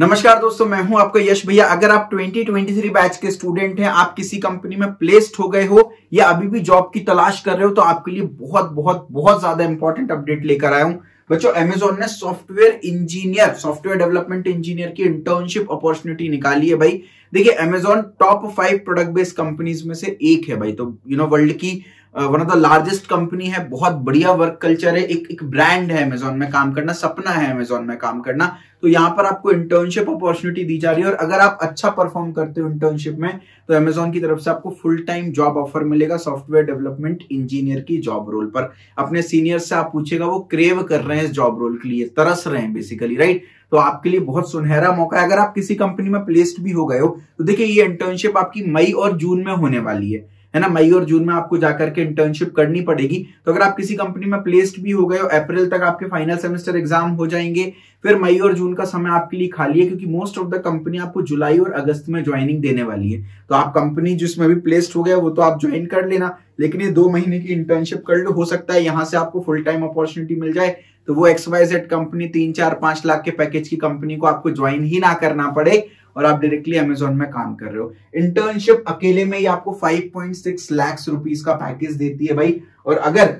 नमस्कार दोस्तों मैं हूं आपका यश भैया अगर आप 2023 बैच के स्टूडेंट हैं आप किसी कंपनी में प्लेस्ड हो गए हो या अभी भी जॉब की तलाश कर रहे हो तो आपके लिए बहुत बहुत बहुत ज्यादा इंपॉर्टेंट अपडेट लेकर आया हूं बच्चों एमेजोन ने software engineer software development engineer की इंटर्नशिप अपॉर्चुनिटी निकाली है भाई देखिए Amazon top five product based companies में से एक है भाई तो यू नो वर्ल्ड की one of the largest company है बहुत बढ़िया वर्क कल्चर है एक एक ब्रांड है अमेजोन में काम करना सपना है अमेजोन में काम करना तो यहाँ पर आपको इंटर्नशिप अपॉर्चुनिटी दी जा रही है और अगर आप अच्छा परफॉर्म करते हो इंटर्नशिप में तो अमेजोन की तरफ से आपको फुल टाइम जॉब ऑफर मिलेगा सॉफ्टवेयर डेवलपमेंट इंजीनियर की जॉब रोल पर अपने सीनियर से आप पूछेगा वो क्रेव कर रहे हैं इस जॉब रोल के लिए तरस रहे हैं बेसिकली राइट तो आपके लिए बहुत सुनहरा मौका है अगर आप किसी कंपनी में प्लेस्ड भी हो गए हो तो देखिए ये इंटर्नशिप आपकी मई और जून में होने वाली है है ना मई और जून में आपको जाकर के इंटर्नशिप करनी पड़ेगी तो अगर आप किसी कंपनी में प्लेस्ड भी हो गए और अप्रैल तक आपके फाइनल सेमेस्टर एग्जाम हो जाएंगे फिर मई और जून का समय आपके लिए खाली है क्योंकि मोस्ट ऑफ द कंपनी आपको जुलाई और अगस्त में ज्वाइनिंग देने वाली है तो आप कंपनी जिसमें भी प्लेस्ड हो गया वो तो आप ज्वाइन कर लेना लेकिन ये दो महीने की इंटर्नशिप कर लो हो सकता है यहाँ से आपको फुल टाइम अपॉर्चुनिटी मिल जाए तो वो एक्स कंपनी तीन चार पांच लाख के पैकेज की कंपनी को आपको ज्वाइन ही ना करना पड़े और आप डायरेक्टली अमेजोन में काम कर रहे हो इंटर्नशिप अकेले में ही आपको 5.6 लाख रुपीस का पैकेज देती है भाई और अगर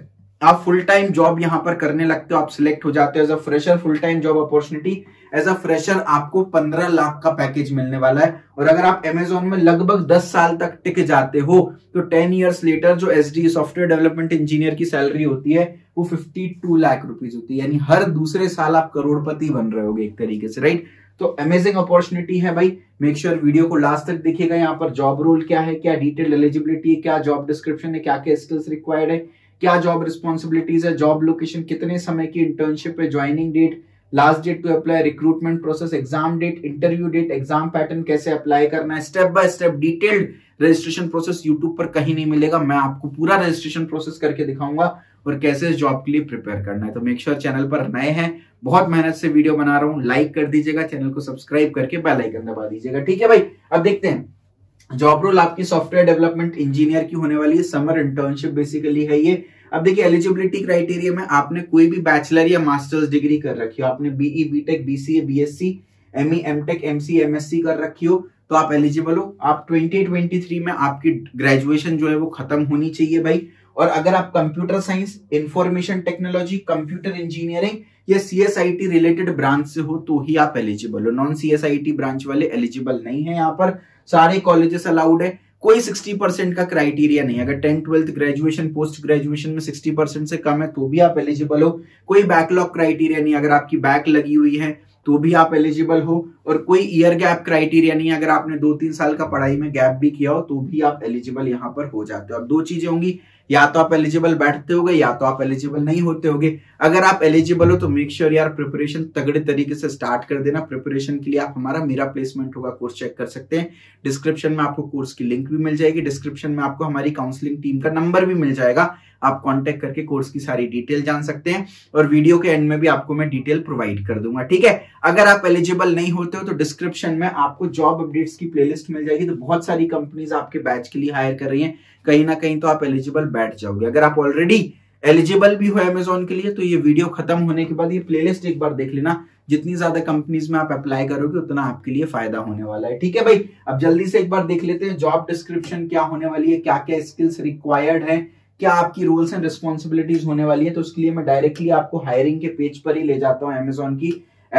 आप फुल टाइम जॉब यहां पर करने लगते हो आप सिलेक्ट हो जाते हो as a fresher full time job opportunity as a fresher आपको 15 लाख का पैकेज मिलने वाला है और अगर आप एमेजोन में लगभग 10 साल तक टिक जाते हो तो 10 इयर्स लेटर जो S D software development engineer की सैलरी होती है वो 52 लाख रुपीज होती है यानी हर दूसरे साल आप करोड़पति बन रहे हो एक तरीके से राइट तो अमेजिंग अपॉर्चुनिटी है भाई मेक श्योर sure वीडियो को लास्ट तक देखिएगा यहाँ पर जॉब रोल क्या है क्या डिटेल एलिजिबिलिटी है क्या जॉब डिस्क्रिप्शन है क्या क्या स्किल्स रिक्वायर्ड है क्या जॉब रिस्पॉन्सिबिलिटीज है जॉब लोकेशन कितने समय की इंटर्नशिप है joining date last date to apply recruitment process exam date interview date exam pattern कैसे अप्लाई करना है step by step detailed registration process YouTube पर कहीं नहीं मिलेगा मैं आपको पूरा रजिस्ट्रेशन प्रोसेस करके दिखाऊंगा और कैसे इस जॉब के लिए प्रिपेयर करना है तो मेक श्योर sure चैनल पर नए हैं बहुत मेहनत से वीडियो बना रहा हूँ लाइक कर दीजिएगा चैनल को सब्सक्राइब करके बेल आइकन दबा दीजिएगा ठीक है भाई अब देखते हैं जॉब रोल आपकी सॉफ्टवेयर डेवलपमेंट इंजीनियर की होने वाली है समर इंटर्नशिप बेसिकली है ये अब देखिए एलिजिबिलिटी क्राइटेरिया में आपने कोई भी बैचलर या मास्टर्स डिग्री कर रखी हो आपने BE BTech BCA BSc ME MTech MC MSc कर रखी हो तो आप एलिजिबल हो आप 2023 में आपकी ग्रेजुएशन जो है वो खत्म होनी चाहिए भाई और अगर आप computer science information technology computer engineering या सीएसआईटी रिलेटेड ब्रांच से हो तो ही आप एलिजिबल हो नॉन सीएसआईटी ब्रांच वाले एलिजिबल नहीं है यहाँ पर सारे कॉलेजेस अलाउड है कोई 60 परसेंट का क्राइटेरिया नहीं अगर tenth twelfth graduation post graduation में 60 परसेंट से कम है तो भी आप एलिजिबल हो कोई बैकलॉग क्राइटेरिया नहीं अगर आपकी बैक लगी हुई है तो भी आप एलिजिबल हो और कोई ईयर गैप क्राइटेरिया नहीं अगर आपने दो तीन साल का पढ़ाई में गैप भी किया हो तो भी आप एलिजिबल यहाँ पर हो जाते हो अब दो चीजें होंगी या तो आप एलिजिबल बैठते होगे या तो आप एलिजिबल नहीं होते होगे अगर आप एलिजिबल हो तो मेक श्योर sure यार प्रिपरेशन तगड़े तरीके से स्टार्ट कर देना प्रिपरेशन के लिए आप हमारा मेरा प्लेसमेंट होगा कोर्स चेक कर सकते हैं डिस्क्रिप्शन में आपको कोर्स की लिंक भी मिल जाएगी डिस्क्रिप्शन में आपको हमारी काउंसलिंग टीम का नंबर भी मिल जाएगा आप कॉन्टेक्ट करके कोर्स की सारी डिटेल जान सकते हैं और वीडियो के एंड में भी आपको मैं डिटेल प्रोवाइड कर दूंगा ठीक है अगर आप एलिजिबल नहीं होते हो तो डिस्क्रिप्शन में आपको जॉब अपडेट्स की प्लेलिस्ट मिल जाएगी तो बहुत सारी कंपनीज आपके बैच के लिए हायर कर रही है कहीं ना कहीं तो आप एलिजिबल बैठ जाओगे अगर आप ऑलरेडी एलिजिबल भी हो अमेजोन के लिए तो ये वीडियो खत्म होने के बाद ये प्लेलिस्ट एक बार देख लेना जितनी ज्यादा कंपनीज में आप अप्लाई करोगे उतना आपके लिए फायदा होने वाला है ठीक है भाई अब जल्दी से एक बार देख लेते हैं जॉब डिस्क्रिप्शन क्या होने वाली है क्या क्या स्किल्स रिक्वायर्ड है क्या आपकी रोल्स एंड रिस्पॉन्सिबिलिटीज होने वाली है तो उसके लिए मैं डायरेक्टली आपको हायरिंग के पेज पर ही ले जाता हूँ एमेजोन की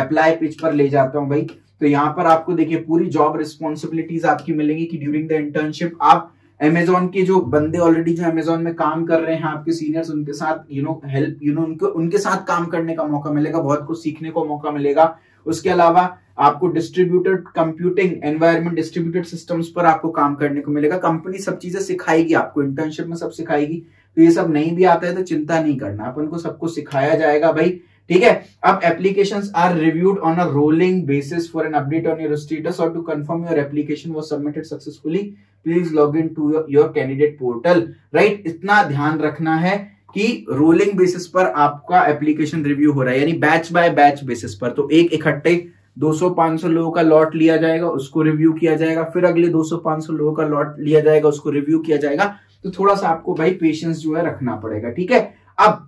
अप्लाई पेज पर ले जाता हूँ भाई तो यहाँ पर आपको देखिए पूरी जॉब रिस्पॉन्सिबिलिटीज आपकी मिलेंगी कि ड्यूरिंग द इंटर्नशिप आप एमेजोन के जो बंदे ऑलरेडी जो एमेजोन में काम कर रहे हैं आपके सीनियर्स उनके साथ you know help you know उनके उनके साथ काम करने का मौका मिलेगा बहुत कुछ सीखने को मौका मिलेगा उसके अलावा आपको distributed computing environment distributed systems पर आपको काम करने को मिलेगा कंपनी सब चीजें सिखाएगी आपको इंटर्नशिप में सब सिखाएगी तो ये सब नहीं भी आता है तो चिंता नहीं करना अपन को सबको सिखाया जाएगा भाई ठीक है अब applications are reviewed on a rolling basis for an update on your status और to confirm your application was submitted successfully please log in to your candidate portal right इतना ध्यान रखना है कि रोलिंग बेसिस पर आपका एप्लीकेशन रिव्यू हो रहा है यानी बैच बाय बैच बेसिस पर तो एक इकट्ठे 200-500 लोगों का लॉट लिया जाएगा उसको रिव्यू किया जाएगा फिर अगले 200-500 लोगों का लॉट लिया जाएगा उसको रिव्यू किया जाएगा तो थोड़ा सा आपको भाई पेशेंस जो है रखना पड़ेगा ठीक है अब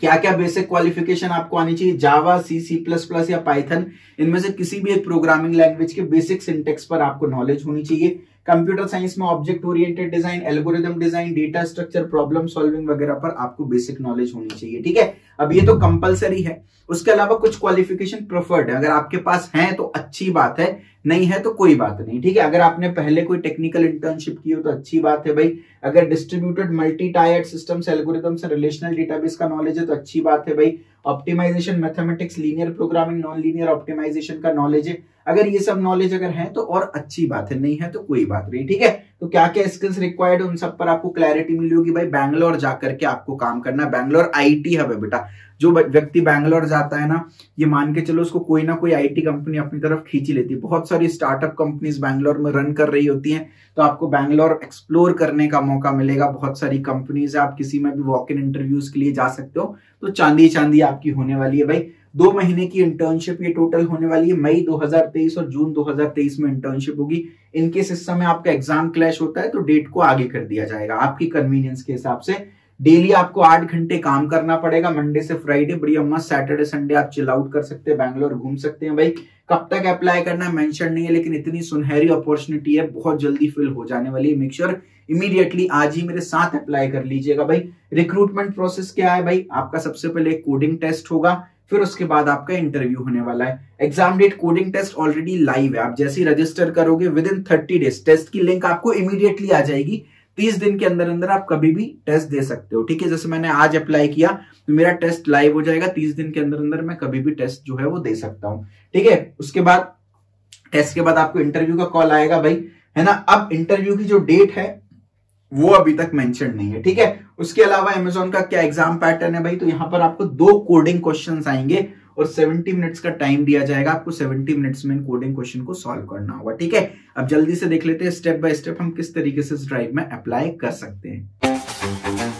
क्या क्या बेसिक क्वालिफिकेशन आपको आनी चाहिए Java C C plus plus या पाइथन इनमें से किसी भी एक प्रोग्रामिंग लैंग्वेज के बेसिक सिंटेक्स पर आपको नॉलेज होनी चाहिए कंप्यूटर साइंस में object oriented design algorithm design data structure problem solving वगैरह पर आपको बेसिक नॉलेज होनी चाहिए ठीक है अब ये तो कंपलसरी है उसके अलावा कुछ क्वालिफिकेशन प्रफर्ड है अगर आपके पास है तो अच्छी बात है नहीं है तो कोई बात नहीं ठीक है अगर आपने पहले कोई टेक्निकल इंटर्नशिप की हो तो अच्छी बात है भाई अगर distributed multi tiered system algorithm से रिलेशनल डेटाबेस का नॉलेज है तो अच्छी बात है भाई optimisation mathematics linear programming non linear optimisation का नॉलेज है अगर ये सब नॉलेज अगर है तो और अच्छी बात है नहीं है तो कोई बात नहीं ठीक है तो क्या क्या स्किल्स रिक्वायर्ड है उन सब पर आपको क्लैरिटी मिली होगी भाई बैंगलोर जाकर के आपको काम करना बैंगलोर आई हब है बेटा जो व्यक्ति बैंगलोर जाता है ना ये मान के चलो उसको कोई ना कोई आईटी कंपनी अपनी तरफ खींची लेती है बहुत सारी स्टार्टअप कंपनीज बैंगलोर में रन कर रही होती हैं तो आपको बैंगलोर एक्सप्लोर करने का मौका मिलेगा बहुत सारी कंपनीज है आप किसी में भी वॉक इन इंटरव्यूज के लिए जा सकते हो तो चांदी चांदी आपकी होने वाली है भाई दो महीने की इंटर्नशिप ये टोटल होने वाली है मई 2023 और जून 2023 में इंटर्नशिप होगी इनके इस समय आपका एग्जाम क्लैश होता है तो डेट को आगे कर दिया जाएगा आपकी कन्वीनियंस के हिसाब से डेली आपको आठ घंटे काम करना पड़ेगा मंडे से फ्राइडे बढ़िया मस्त सैटरडे संडे आप चिल आउट कर सकते हैं बैंगलोर घूम सकते हैं भाई कब तक अप्लाई करना है मेंशन नहीं है लेकिन इतनी सुनहरी अपॉर्चुनिटी है बहुत जल्दी फिल हो जाने वाली है मेकश्योर इमीडिएटली आज ही मेरे साथ अप्लाई कर लीजिएगा भाई रिक्रूटमेंट प्रोसेस क्या है भाई आपका सबसे पहले कोडिंग टेस्ट होगा फिर उसके बाद आपका इंटरव्यू होने वाला है exam date coding test already live है आप जैसे ही रजिस्टर करोगे within thirty days test की लिंक आपको इमीडिएटली आ जाएगी 30 दिन के अंदर अंदर आप कभी भी टेस्ट दे सकते हो ठीक है जैसे मैंने आज अप्लाई किया तो मेरा टेस्ट लाइव हो जाएगा तीस दिन के अंदर अंदर मैं कभी भी टेस्ट जो है वो दे सकता हूँ ठीक है उसके बाद टेस्ट के बाद आपको इंटरव्यू का कॉल आएगा भाई है ना अब इंटरव्यू की जो डेट है वो अभी तक मेंशन नहीं है ठीक है उसके अलावा एमेजोन का क्या एग्जाम पैटर्न है भाई तो यहाँ पर आपको दो कोडिंग क्वेश्चन आएंगे और 70 मिनट्स का टाइम दिया जाएगा आपको 70 मिनट्स में कोडिंग क्वेश्चन को सॉल्व करना होगा ठीक है अब जल्दी से देख लेते हैं स्टेप बाय स्टेप हम किस तरीके से इस ड्राइव में अप्लाई कर सकते हैं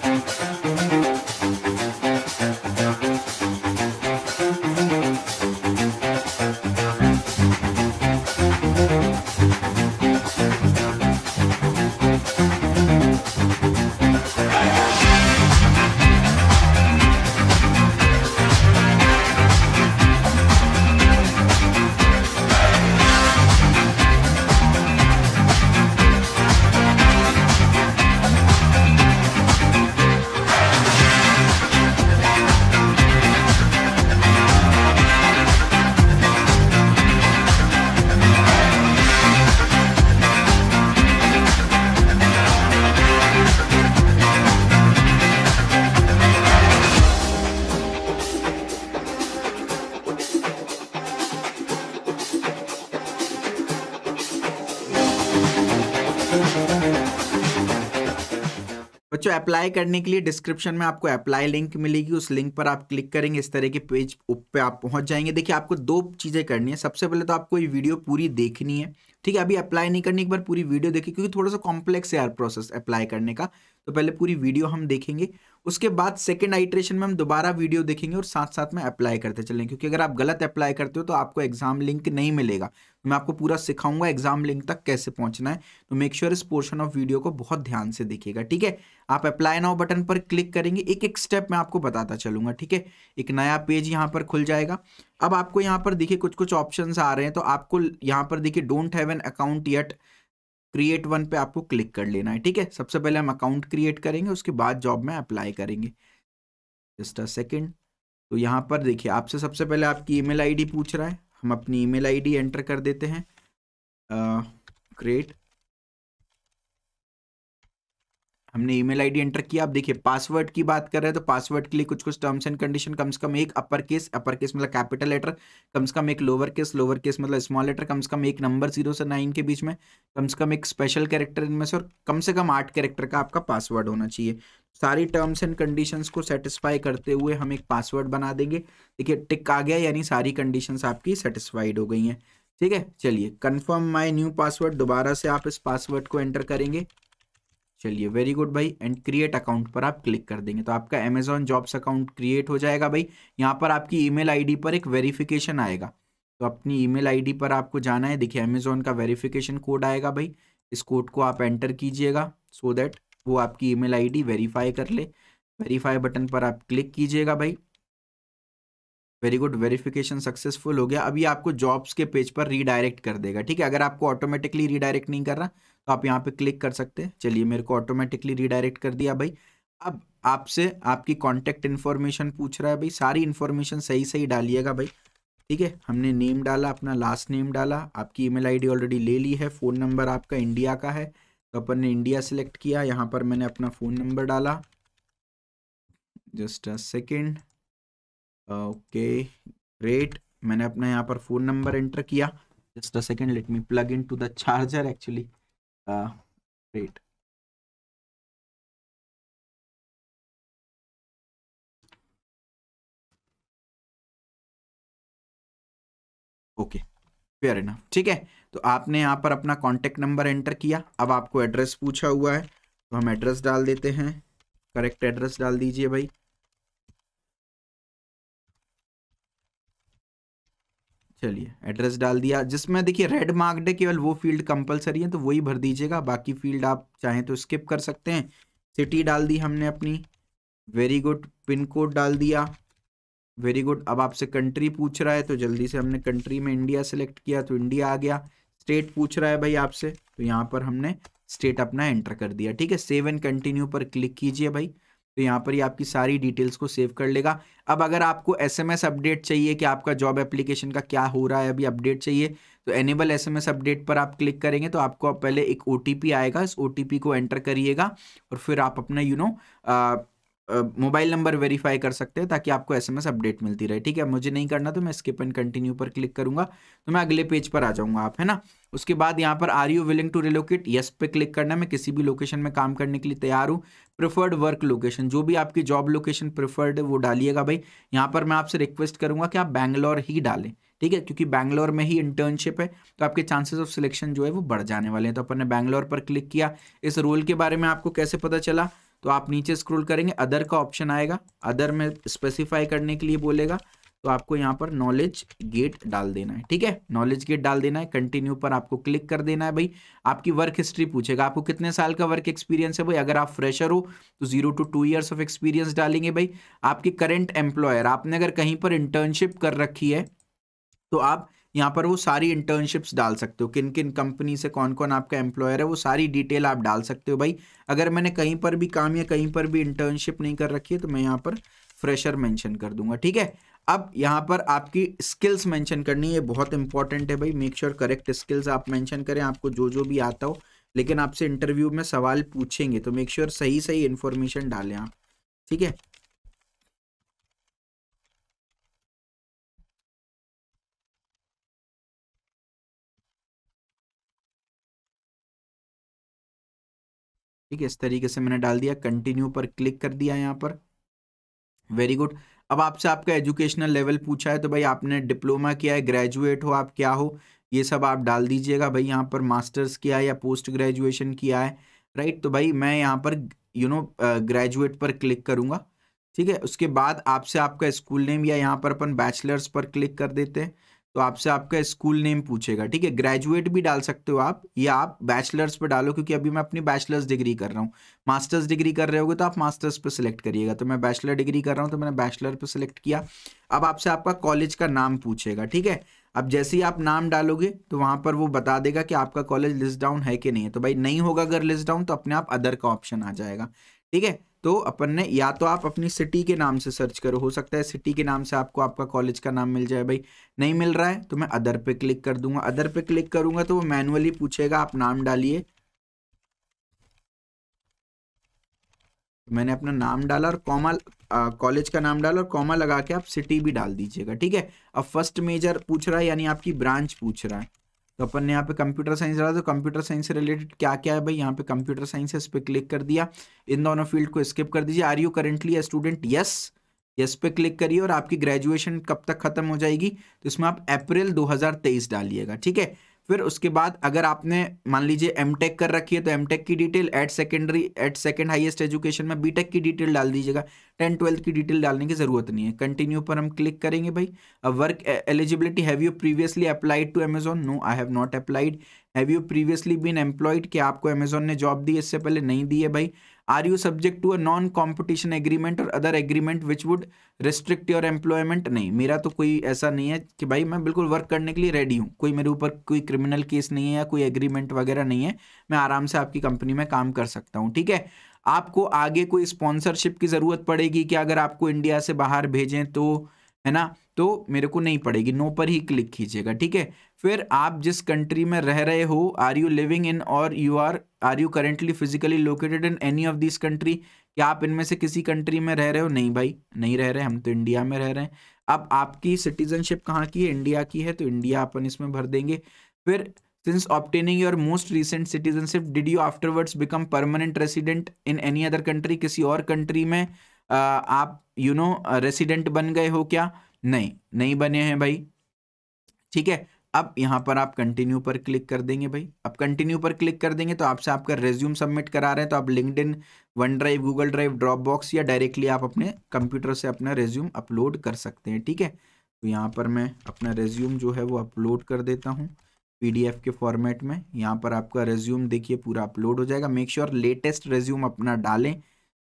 अप्लाई करने के लिए डिस्क्रिप्शन में आपको अप्लाई लिंक मिलेगी उस लिंक पर आप क्लिक करेंगे इस तरह के पेज पे आप पहुंच जाएंगे देखिए आपको दो चीज़ें करनी है सबसे पहले तो आपको ये वीडियो पूरी देखनी है ठीक है अभी अप्लाई नहीं करनी एक बार पूरी वीडियो देखिए क्योंकि थोड़ा सा कॉम्प्लेक्स है यार प्रोसेस अप्लाई करने का तो पहले पूरी वीडियो हम देखेंगे उसके बाद सेकेंड आइट्रेशन में हम दोबारा वीडियो देखेंगे और साथ साथ में अप्लाई करते चलेंगे क्योंकि अगर आप गलत अप्लाई करते हो तो आपको एग्जाम लिंक नहीं मिलेगा तो मैं आपको पूरा सिखाऊंगा एग्जाम लिंक तक कैसे पहुंचना है तो मेक श्योर sure इस पोर्शन ऑफ वीडियो को बहुत ध्यान से देखिएगा ठीक है आप अप्लाई नाउ बटन पर क्लिक करेंगे एक एक स्टेप मैं आपको बताता चलूंगा ठीक है एक नया पेज यहाँ पर खुल जाएगा अब आपको यहाँ पर देखिए कुछ कुछ ऑप्शन आ रहे हैं तो आपको यहाँ पर देखिए don't have an account yet create one पे आपको क्लिक कर लेना है ठीक है सबसे पहले हम अकाउंट क्रिएट करेंगे उसके बाद जॉब में अप्लाई करेंगे जस्ट अ सेकेंड तो यहाँ पर देखिए आपसे सबसे पहले आपकी ईमेल आईडी पूछ रहा है हम अपनी ईमेल आईडी एंटर कर देते हैं क्रिएट हमने ईमेल आईडी एंटर किया आप देखिए पासवर्ड की बात कर रहे हैं तो पासवर्ड के लिए कुछ कुछ टर्म्स एंड कंडीशन कम से कम एक अपर केस अपर केस मतलब कैपिटल लेटर कम से कम एक लोअर केस लोअर केस मतलब स्मॉल लेटर कम से कम एक नंबर जीरो से नाइन के बीच में कम से कम एक स्पेशल कैरेक्टर इनमें से और कम से कम आठ कैरेक्टर का आपका पासवर्ड होना चाहिए सारी टर्म्स एंड कंडीशंस को सेटिस्फाई करते हुए हम एक पासवर्ड बना देंगे देखिए टिक आ गया यानी सारी कंडीशंस आपकी सेटिस्फाइड हो गई हैं ठीक है चलिए कंफर्म माय न्यू पासवर्ड दोबारा से आप इस पासवर्ड को एंटर करेंगे चलिए वेरी गुड भाई एंड क्रिएट अकाउंट पर आप क्लिक कर देंगे तो आपका अमेजॉन जॉब्स अकाउंट क्रिएट हो जाएगा भाई यहाँ पर आपकी ईमेल आईडी पर एक वेरिफिकेशन आएगा तो अपनी ईमेल आईडी पर आपको जाना है देखिए अमेजोन का वेरिफिकेशन कोड आएगा भाई इस कोड को आप एंटर कीजिएगा सो so दैट वो आपकी ईमेल आईडी वेरीफाई कर ले वेरीफाई बटन पर आप क्लिक कीजिएगा भाई वेरी गुड वेरिफिकेशन सक्सेसफुल हो गया अभी आपको जॉब्स के पेज पर रीडायरेक्ट कर देगा ठीक है अगर आपको ऑटोमेटिकली रीडायरेक्ट नहीं कर रहा तो आप यहाँ पे क्लिक कर सकते हैं चलिए मेरे को ऑटोमेटिकली रीडायरेक्ट कर दिया भाई अब आपसे आपकी कॉन्टैक्ट इन्फॉर्मेशन पूछ रहा है भाई सारी इन्फॉर्मेशन सही सही डालिएगा भाई ठीक है हमने नेम डाला अपना लास्ट नेम डाला आपकी ई मेल ऑलरेडी ले ली है फ़ोन नंबर आपका इंडिया का है तो अपन ने इंडिया सेलेक्ट किया यहाँ पर मैंने अपना फ़ोन नंबर डाला just a second okay great मैंने अपना यहाँ पर फ़ोन नंबर एंटर किया just a second let me plug in to the charger actually great okay fair enough ठीक है तो आपने यहाँ पर अपना कॉन्टेक्ट नंबर एंटर किया अब आपको एड्रेस पूछा हुआ है तो हम एड्रेस डाल देते हैं करेक्ट एड्रेस डाल दीजिए भाई चलिए एड्रेस डाल दिया जिसमें देखिए रेड मार्क्ड है केवल वो फील्ड कंपलसरी है तो वही भर दीजिएगा बाकी फील्ड आप चाहें तो स्किप कर सकते हैं सिटी डाल दी हमने अपनी वेरी गुड पिन कोड डाल दिया वेरी गुड अब आपसे कंट्री पूछ रहा है तो जल्दी से हमने कंट्री में इंडिया सेलेक्ट किया तो इंडिया आ गया स्टेट पूछ रहा है भाई आपसे तो यहाँ पर हमने स्टेट अपना एंटर कर दिया ठीक है सेव एंड कंटिन्यू पर क्लिक कीजिए भाई तो यहाँ पर ही आपकी सारी डिटेल्स को सेव कर लेगा अब अगर आपको एसएमएस अपडेट चाहिए कि आपका जॉब एप्लीकेशन का क्या हो रहा है अभी अपडेट चाहिए तो एनेबल एसएमएस अपडेट पर आप क्लिक करेंगे तो आपको पहले एक ओ आएगा इस ओ को एंटर करिएगा और फिर आप अपना you you know know, mobile number verify कर सकते हैं ताकि आपको एसएमएस अपडेट मिलती रहे ठीक है मुझे नहीं करना तो मैं स्किप एंड कंटिन्यू पर क्लिक करूंगा तो मैं अगले पेज पर आ जाऊंगा आप है ना उसके बाद यहाँ पर are you willing to relocate yes पे क्लिक करना मैं किसी भी लोकेशन में काम करने के लिए तैयार हूँ प्रिफर्ड वर्क लोकेशन जो भी आपकी जॉब लोकेशन प्रिफर्ड है वो डालिएगा भाई यहाँ पर मैं आपसे रिक्वेस्ट करूँगा कि आप बैंगलोर ही डालें ठीक है क्योंकि बैंगलोर में ही इंटर्नशिप है तो आपके चांसेस ऑफ सिलेक्शन जो है वो बढ़ जाने वाले हैं तो अपन ने बैंगलोर पर क्लिक किया इस रोल के बारे में आपको कैसे पता चला तो आप नीचे स्क्रॉल करेंगे अदर का ऑप्शन आएगा अदर में स्पेसिफाई करने के लिए बोलेगा तो आपको यहाँ पर नॉलेज गेट डाल देना है ठीक है नॉलेज गेट डाल देना है कंटिन्यू पर आपको क्लिक कर देना है भाई आपकी वर्क हिस्ट्री पूछेगा आपको कितने साल का वर्क एक्सपीरियंस है भाई अगर आप फ्रेशर हो तो zero to two years of experience डालेंगे भाई आपके करेंट एम्प्लॉयर आपने अगर कहीं पर इंटर्नशिप कर रखी है तो आप यहाँ पर वो सारी इंटर्नशिप्स डाल सकते हो किन किन कंपनी से कौन कौन आपका एम्प्लॉयर है वो सारी डिटेल आप डाल सकते हो भाई अगर मैंने कहीं पर भी काम या कहीं पर भी इंटर्नशिप नहीं कर रखी है तो मैं यहाँ पर फ्रेशर मेंशन कर दूंगा ठीक है अब यहाँ पर आपकी स्किल्स मेंशन करनी है बहुत इंपॉर्टेंट है भाई मेक श्योर करेक्ट स्किल्स आप मेंशन करें आपको जो जो भी आता हो लेकिन आपसे इंटरव्यू में सवाल पूछेंगे तो मेक श्योर sure सही सही इन्फॉर्मेशन डालें आप ठीक है ठीक है इस तरीके से मैंने डाल दिया कंटिन्यू पर क्लिक कर दिया यहाँ पर वेरी गुड अब आपसे आपका एजुकेशनल लेवल पूछा है तो भाई आपने डिप्लोमा किया है ग्रेजुएट हो आप क्या हो ये सब आप डाल दीजिएगा भाई यहाँ पर मास्टर्स किया है या पोस्ट ग्रेजुएशन किया है राइट तो भाई मैं यहाँ पर यू नो ग्रेजुएट पर क्लिक करूँगा ठीक है उसके बाद आपसे आपका स्कूल नेम या यहाँ पर अपन बैचलर्स पर क्लिक कर देते हैं तो आपसे आपका स्कूल नेम पूछेगा ठीक है ग्रेजुएट भी डाल सकते हो आप या आप बैचलर्स पे डालो क्योंकि अभी मैं अपनी बैचलर्स डिग्री कर रहा हूँ मास्टर्स डिग्री कर रहे होगे तो आप मास्टर्स पे सिलेक्ट करिएगा तो मैं बैचलर डिग्री कर रहा हूँ तो मैंने बैचलर पे सिलेक्ट किया अब आपसे आपका कॉलेज का नाम पूछेगा ठीक है अब जैसे ही आप नाम डालोगे तो वहाँ पर वो बता देगा कि आपका कॉलेज लिस्ट डाउन है कि नहीं है तो भाई नहीं होगा अगर लिस्ट डाउन तो अपने आप अदर का ऑप्शन आ जाएगा ठीक है तो अपन ने या तो आप अपनी सिटी के नाम से सर्च करो हो सकता है सिटी के नाम से आपको आपका कॉलेज का नाम मिल जाए भाई नहीं मिल रहा है तो मैं अदर पे क्लिक कर दूंगा अदर पे क्लिक करूंगा तो वो मैनुअली पूछेगा आप नाम डालिए मैंने अपना नाम डाला और कॉमा कॉलेज का नाम डाला और कॉमा लगा के आप सिटी भी डाल दीजिएगा ठीक है अब फर्स्ट मेजर पूछ रहा है यानी आपकी ब्रांच पूछ रहा है तो अपन ने यहाँ पे कंप्यूटर साइंस रहा तो कंप्यूटर साइंस से रिलेटेड क्या क्या है भाई यहाँ पे कंप्यूटर साइंस है इस पर क्लिक कर दिया इन दोनों फील्ड को स्किप कर दीजिए are you currently student yes yes पे क्लिक करिए और आपकी ग्रेजुएशन कब तक खत्म हो जाएगी तो इसमें आप अप्रैल 2023 डालिएगा ठीक है फिर उसके बाद अगर आपने मान लीजिए एम टेक कर रखी है तो एम टेक की detail at secondary at second highest education में बी टेक की डिटेल डाल दीजिएगा टेन ट्वेल्थ की डिटेल डालने की ज़रूरत नहीं है कंटिन्यू पर हम क्लिक करेंगे भाई अब work eligibility have you previously applied to Amazon no I have not applied have you previously been employed कि आपको अमेजोन ने जॉब दी इससे पहले नहीं दी है भाई are you subject to a non competition agreement और other agreement which would restrict your employment नहीं मेरा तो कोई ऐसा नहीं है कि भाई मैं बिल्कुल वर्क करने के लिए रेडी हूँ कोई मेरे ऊपर कोई क्रिमिनल केस नहीं है या कोई एग्रीमेंट वगैरह नहीं है मैं आराम से आपकी कंपनी में काम कर सकता हूँ ठीक है आपको आगे कोई स्पॉन्सरशिप की ज़रूरत पड़ेगी कि अगर आपको इंडिया से बाहर भेजें तो है ना तो मेरे को नहीं पड़ेगी नो पर ही क्लिक कीजिएगा ठीक है फिर आप जिस कंट्री में रह रहे हो आर यू लिविंग इन और you are are you currently physically located in any of this country क्या आप इनमें से किसी कंट्री में रह रहे हो नहीं भाई नहीं रह रहे हम तो इंडिया में रह रहे हैं अब आपकी सिटीजनशिप कहाँ की है इंडिया की है तो इंडिया अपन इसमें भर देंगे फिर since obtaining your most recent citizenship did you afterwards become permanent resident in any other country किसी और कंट्री में आ, आप यू नो रेसिडेंट बन गए हो क्या नहीं नहीं बने हैं भाई ठीक है अब यहाँ पर आप कंटिन्यू पर क्लिक कर देंगे भाई अब कंटिन्यू पर क्लिक कर देंगे तो आपसे आपका रेज्यूम सबमिट करा रहे हैं तो आप LinkedIn OneDrive Google drive Dropbox या डायरेक्टली आप अपने कंप्यूटर से अपना रेज्यूम अपलोड कर सकते हैं ठीक है तो यहाँ पर मैं अपना रेज्यूम जो है वो अपलोड कर देता हूँ पी के फॉर्मेट में यहाँ पर आपका रेज्यूम देखिए पूरा अपलोड हो जाएगा मेक श्योर लेटेस्ट रेज्यूम अपना डालें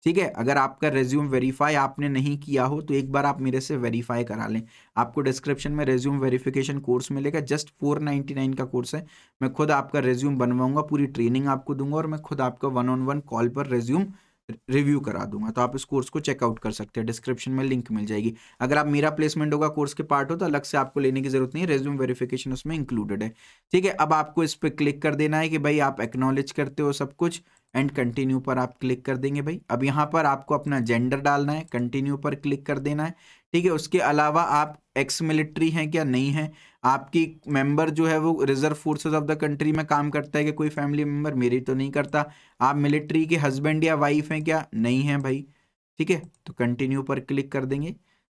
ठीक है अगर आपका रेज्यूम वेरीफाई आपने नहीं किया हो तो एक बार आप मेरे से वेरीफाई करा लें आपको डिस्क्रिप्शन में रेज्यूम वेरीफिकेशन कोर्स मिलेगा जस्ट फोर नाइन्टी नाइन का कोर्स है मैं खुद आपका रेज्यूम बनवाऊंगा पूरी ट्रेनिंग आपको दूंगा और मैं खुद आपका वन ऑन वन कॉल पर रेज्यूम रिव्यू करा दूंगा तो आप इस कोर्स को चेकआउट कर सकते हैं डिस्क्रिप्शन में लिंक मिल जाएगी अगर आप मेरा प्लेसमेंट होगा कोर्स के पार्ट हो तो अलग से आपको लेने की जरूरत नहीं रेज्यूम वेरिफिकेशन उसमें इंक्लूडेड है ठीक है अब आपको इस पर क्लिक कर देना है कि भाई आप एक्नोलेज करते हो सब कुछ एंड कंटिन्यू पर आप क्लिक कर देंगे भाई अब यहाँ पर आपको अपना जेंडर डालना है कंटिन्यू पर क्लिक कर देना है ठीक है उसके अलावा आप एक्स मिलिट्री हैं क्या नहीं है आपकी मेंबर जो है वो reserve forces of the country में काम करता है कि कोई फैमिली मेंबर मेरी तो नहीं करता आप मिलिट्री के हस्बैंड या वाइफ हैं क्या नहीं है भाई ठीक है तो कंटिन्यू पर क्लिक कर देंगे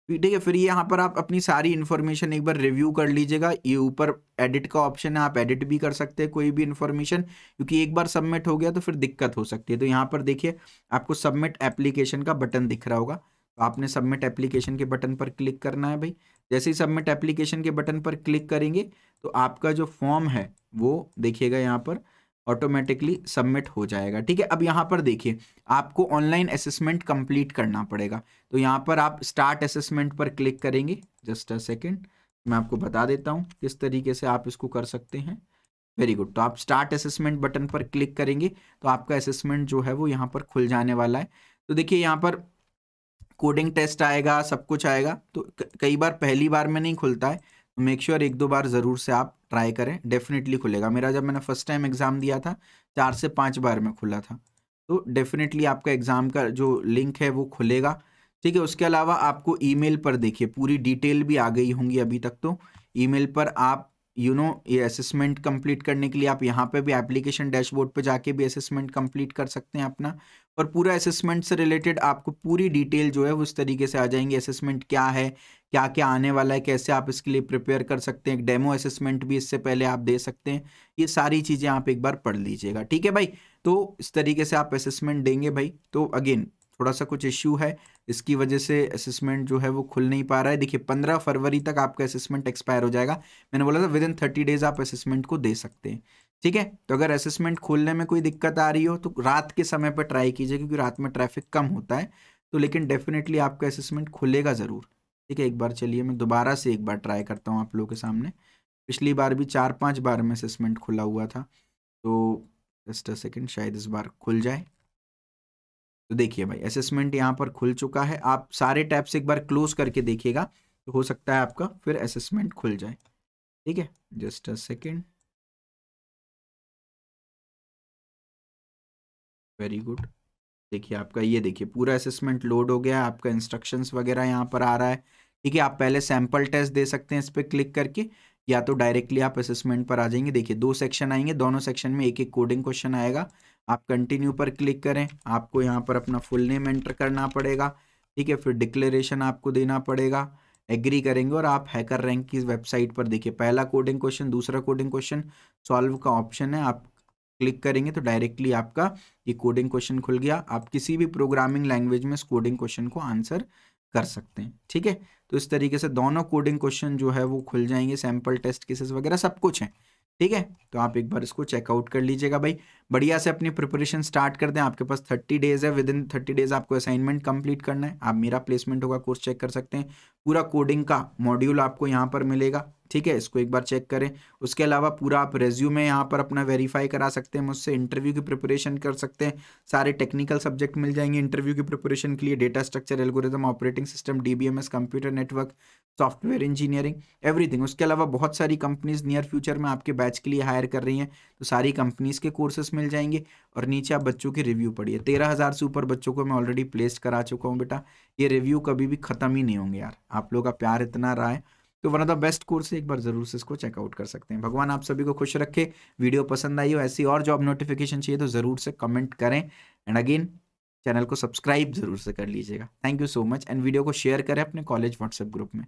ठीक है फिर ये यहाँ पर आप अपनी सारी इन्फॉर्मेशन एक बार रिव्यू कर लीजिएगा ये ऊपर एडिट का ऑप्शन है आप एडिट भी कर सकते हैं कोई भी इन्फॉर्मेशन क्योंकि एक बार सबमिट हो गया तो फिर दिक्कत हो सकती है तो यहाँ पर देखिए आपको सबमिट एप्लीकेशन का बटन दिख रहा होगा तो आपने सबमिट एप्लीकेशन के बटन पर क्लिक करना है भाई जैसे ही सबमिट एप्लीकेशन के बटन पर क्लिक करेंगे तो आपका जो फॉर्म है वो देखिएगा यहाँ पर ऑटोमेटिकली सबमिट हो जाएगा ठीक है अब यहाँ पर देखिए आपको ऑनलाइन असेसमेंट कंप्लीट करना पड़ेगा तो यहाँ पर आप स्टार्ट असेसमेंट पर क्लिक करेंगे जस्ट अ सेकेंड मैं आपको बता देता हूँ किस तरीके से आप इसको कर सकते हैं वेरी गुड तो आप स्टार्ट असेसमेंट बटन पर क्लिक करेंगे तो आपका असेसमेंट जो है वो यहाँ पर खुल जाने वाला है तो देखिए यहाँ पर कोडिंग टेस्ट आएगा सब कुछ आएगा तो कई बार पहली बार में नहीं खुलता है तो मेक श्योर sure एक दो बार ज़रूर से आप ट्राई करें डेफिनेटली खुलेगा मेरा जब मैंने फर्स्ट टाइम एग्ज़ाम दिया था चार से पाँच बार में खुला था तो डेफिनेटली आपका एग्ज़ाम का जो लिंक है वो खुलेगा ठीक है उसके अलावा आपको ईमेल पर देखिए पूरी डिटेल भी आ गई होंगी अभी तक तो ईमेल पर आप यू नो ये असेसमेंट कंप्लीट करने के लिए आप यहाँ पे भी एप्लीकेशन डैशबोर्ड पे जाके भी असेसमेंट कंप्लीट कर सकते हैं अपना और पूरा असेसमेंट से रिलेटेड आपको पूरी डिटेल जो है उस तरीके से आ जाएंगे असेसमेंट क्या है क्या क्या आने वाला है कैसे आप इसके लिए प्रिपेयर कर सकते हैं एक डेमो असेसमेंट भी इससे पहले आप दे सकते हैं ये सारी चीज़ें आप एक बार पढ़ लीजिएगा ठीक है भाई तो इस तरीके से आप असेसमेंट देंगे भाई तो अगेन थोड़ा सा कुछ इश्यू है इसकी वजह से असेसमेंट जो है वो खुल नहीं पा रहा है देखिए पंद्रह फरवरी तक आपका असेसमेंट एक्सपायर हो जाएगा मैंने बोला था विद इन थर्टी डेज आप असेसमेंट को दे सकते हैं ठीक है तो अगर असेसमेंट खोलने में कोई दिक्कत आ रही हो तो रात के समय पर ट्राई कीजिए क्योंकि रात में ट्रैफिक कम होता है तो लेकिन डेफिनेटली आपका असेसमेंट खुलेगा ज़रूर ठीक है एक बार चलिए मैं दोबारा से एक बार ट्राई करता हूँ आप लोगों के सामने पिछली बार भी चार पाँच बार में असेसमेंट खुला हुआ था तो जस्ट अ सेकेंड शायद इस बार खुल जाए तो देखिए भाई असेसमेंट यहाँ पर खुल चुका है आप सारे टैब्स एक बार क्लोज करके देखिएगा तो हो सकता है आपका फिर असेसमेंट खुल जाए ठीक है just a second very good देखिए आपका ये देखिए पूरा असेसमेंट लोड हो गया आपका इंस्ट्रक्शंस वगैरह यहाँ पर आ रहा है ठीक है आप पहले सैम्पल टेस्ट दे सकते हैं इस पर क्लिक करके या तो डायरेक्टली आप असेसमेंट पर आ जाएंगे देखिए दो सेक्शन आएंगे दोनों सेक्शन में एक एक कोडिंग क्वेश्चन आएगा आप कंटिन्यू पर क्लिक करें आपको यहाँ पर अपना फुल नेम एंटर करना पड़ेगा ठीक है फिर डिक्लेरेशन आपको देना पड़ेगा एग्री करेंगे और आप हैकर रैंक की वेबसाइट पर देखिए पहला कोडिंग क्वेश्चन दूसरा कोडिंग क्वेश्चन सॉल्व का ऑप्शन है आप क्लिक करेंगे तो डायरेक्टली आपका ये कोडिंग क्वेश्चन खुल गया आप किसी भी प्रोग्रामिंग लैंग्वेज में इस कोडिंग क्वेश्चन को आंसर कर सकते हैं ठीक है तो इस तरीके से दोनों कोडिंग क्वेश्चन जो है वो खुल जाएंगे सैम्पल टेस्ट केसेस वगैरह सब कुछ है ठीक है तो आप एक बार इसको चेकआउट कर लीजिएगा भाई बढ़िया से अपनी प्रिपरेशन स्टार्ट कर दें आपके पास थर्टी डेज है विद इन थर्टी डेज आपको असाइनमेंट कंप्लीट करना है आप मेरा प्लेसमेंट होगा कोर्स चेक कर सकते हैं पूरा कोडिंग का मॉड्यूल आपको यहाँ पर मिलेगा ठीक है इसको एक बार चेक करें उसके अलावा पूरा आप रेज्यूमे यहाँ पर अपना वेरीफाई करा सकते हैं मुझसे इंटरव्यू की प्रिपरेशन कर सकते हैं सारे टेक्निकल सब्जेक्ट मिल जाएंगे इंटरव्यू की प्रिपरेशन के लिए data structure algorithm operating system DBMS computer network software engineering everything उसके अलावा बहुत सारी कंपनीज नियर फ्यूचर में आपके बैच के लिए हायर कर रही हैं तो सारी कंपनीज के कोर्सेस मिल जाएंगे और नीचे आप बच्चों की रिव्यू पढ़िए तेरह हज़ार से ऊपर बच्चों को मैं ऑलरेडी प्लेस करा चुका हूँ बेटा ये रिव्यू कभी भी ख़त्म ही नहीं होंगे यार आप लोग का प्यार इतना रहा है तो one of the best course है एक बार जरूर से इसको चेकआउट कर सकते हैं भगवान आप सभी को खुश रखे वीडियो पसंद आई हो ऐसी और जॉब नोटिफिकेशन चाहिए तो ज़रूर से कमेंट करें एंड अगेन चैनल को सब्सक्राइब जरूर से कर लीजिएगा thank you so much and video को शेयर करें अपने कॉलेज व्हाट्सएप ग्रुप में